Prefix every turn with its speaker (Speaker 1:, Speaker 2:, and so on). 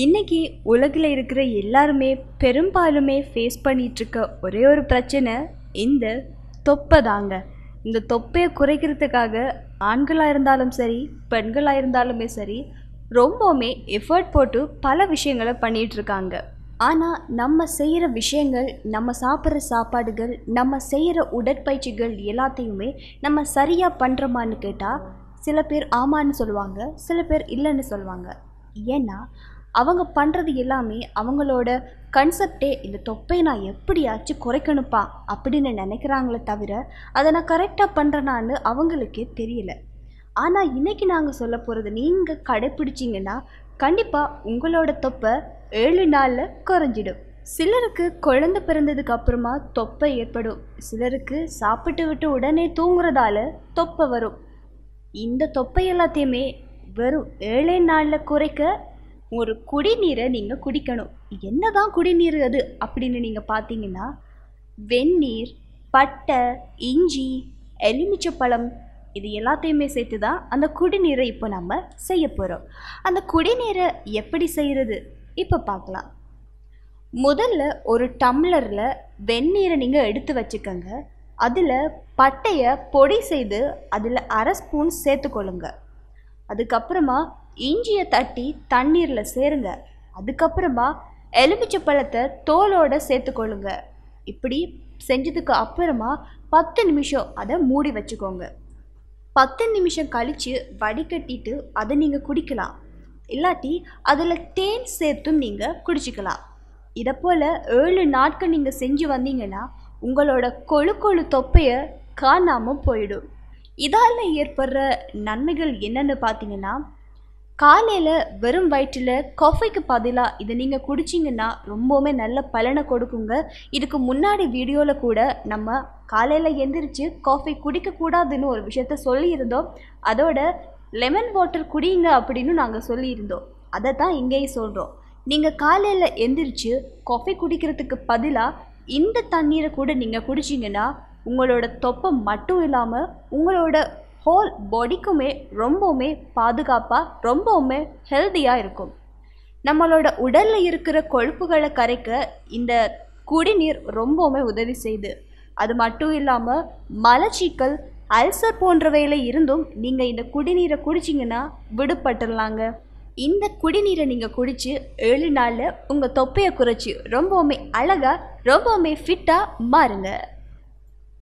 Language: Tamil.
Speaker 1: இன்னைக்கு உலகில் இருக்கிற எல்லாருமே பெரும்பாலுமே ஃபேஸ் பண்ணிகிட்ருக்க ஒரே ஒரு பிரச்சனை இந்த தொப்பை தாங்க இந்த தொப்பையை குறைக்கிறதுக்காக ஆண்களாக இருந்தாலும் சரி பெண்களாக இருந்தாலுமே சரி ரொம்பவுமே எஃபர்ட் போட்டு பல விஷயங்களை பண்ணிகிட்ருக்காங்க ஆனால் நம்ம செய்கிற விஷயங்கள் நம்ம சாப்பிட்ற சாப்பாடுகள் நம்ம செய்கிற உடற்பயிற்சிகள் எல்லாத்தையுமே நம்ம சரியாக பண்ணுறோமான்னு கேட்டால் சில பேர் ஆமான்னு சொல்லுவாங்க சில பேர் இல்லைன்னு சொல்லுவாங்க ஏன்னா அவங்க பண்ணுறது எல்லாமே அவங்களோட கன்செப்டே இந்த தொப்பையை நான் எப்படியாச்சும் குறைக்கணுப்பா அப்படின்னு நினைக்கிறாங்களே தவிர அதை நான் கரெக்டாக பண்ணுறேனான்னு அவங்களுக்கே தெரியல ஆனால் இன்றைக்கி நாங்கள் சொல்ல போகிறது நீங்கள் கடைப்பிடிச்சிங்கன்னா கண்டிப்பாக உங்களோட தொப்பை ஏழு நாளில் குறைஞ்சிடும் சிலருக்கு குழந்தை பிறந்ததுக்கு அப்புறமா தொப்பை ஏற்படும் சிலருக்கு சாப்பிட்டு விட்டு உடனே தூங்குறதால தொப்பை வரும் இந்த தொப்பை எல்லாத்தையுமே வெறும் ஏழே நாளில் குறைக்க ஒரு குடிநீரை நீங்கள் குடிக்கணும் என்ன தான் குடிநீர் அது அப்படின்னு நீங்கள் பார்த்தீங்கன்னா வெந்நீர் பட்டை இஞ்சி எலுமிச்சப்பழம் இது எல்லாத்தையுமே சேர்த்து தான் அந்த குடிநீரை இப்போ நம்ம செய்ய போகிறோம் அந்த குடிநீரை எப்படி செய்கிறது இப்போ பார்க்கலாம் முதல்ல ஒரு டம்ளரில் வெந்நீரை நீங்கள் எடுத்து வச்சுக்கோங்க அதில் பட்டையை பொடி செய்து அதில் அரை ஸ்பூன் சேர்த்துக்கொள்ளுங்க அதுக்கப்புறமா இஞ்சியை தட்டி தண்ணீரில் சேருங்க அதுக்கப்புறமா எலுமிச்சை பழத்தை தோலோடு சேர்த்துக்கொள்ளுங்க இப்படி செஞ்சதுக்கு அப்புறமா பத்து நிமிஷம் அதை மூடி வச்சுக்கோங்க பத்து நிமிஷம் கழித்து வடிகட்டிட்டு அதை நீங்கள் குடிக்கலாம் இல்லாட்டி அதில் தேன் சேர்த்தும் நீங்கள் குடிச்சிக்கலாம் இதை போல் ஏழு நாட்கள் நீங்கள் செஞ்சு வந்தீங்கன்னா உங்களோட கொழு கொழு தொப்பையை காணாமல் போயிடும் இதால் ஏற்படுற நன்மைகள் என்னென்னு பார்த்தீங்கன்னா காலையில் வெறும் வயிற்றில் காஃபிக்கு பதிலாக இதை நீங்கள் குடிச்சிங்கன்னா ரொம்பவுமே நல்ல பலனை கொடுக்குங்க இதுக்கு முன்னாடி வீடியோவில் கூட நம்ம காலையில் எந்திரிச்சு காஃபி குடிக்கக்கூடாதுன்னு ஒரு விஷயத்த சொல்லியிருந்தோம் அதோட லெமன் வாட்டர் குடிங்க அப்படின்னு நாங்கள் சொல்லியிருந்தோம் அதை தான் இங்கேயும் சொல்கிறோம் நீங்கள் காலையில் எந்திரிச்சு காஃபி குடிக்கிறதுக்கு பதிலாக இந்த தண்ணீரை கூட நீங்கள் குடிச்சிங்கன்னா உங்களோட தொப்பை மட்டும் இல்லாமல் உங்களோட ஹோல் பாடிக்குமே ரொம்பவுமே பாதுகாப்பாக ரொம்பவுமே ஹெல்த்தியாக இருக்கும் நம்மளோட உடலில் இருக்கிற கொழுப்புகளை கரைக்க இந்த குடிநீர் ரொம்பவுமே உதவி செய்து அது மட்டும் இல்லாமல் மலச்சிக்கல் அல்சர் போன்றவையில் இருந்தும் நீங்கள் இந்த குடிநீரை குடிச்சிங்கன்னா விடுபட்டுடலாங்க இந்த குடிநீரை நீங்கள் குடித்து ஏழு நாளில் உங்கள் தொப்பையை குறைச்சி ரொம்பவுமே அழகாக ரொம்பவுமே ஃபிட்டாக மாறுங்க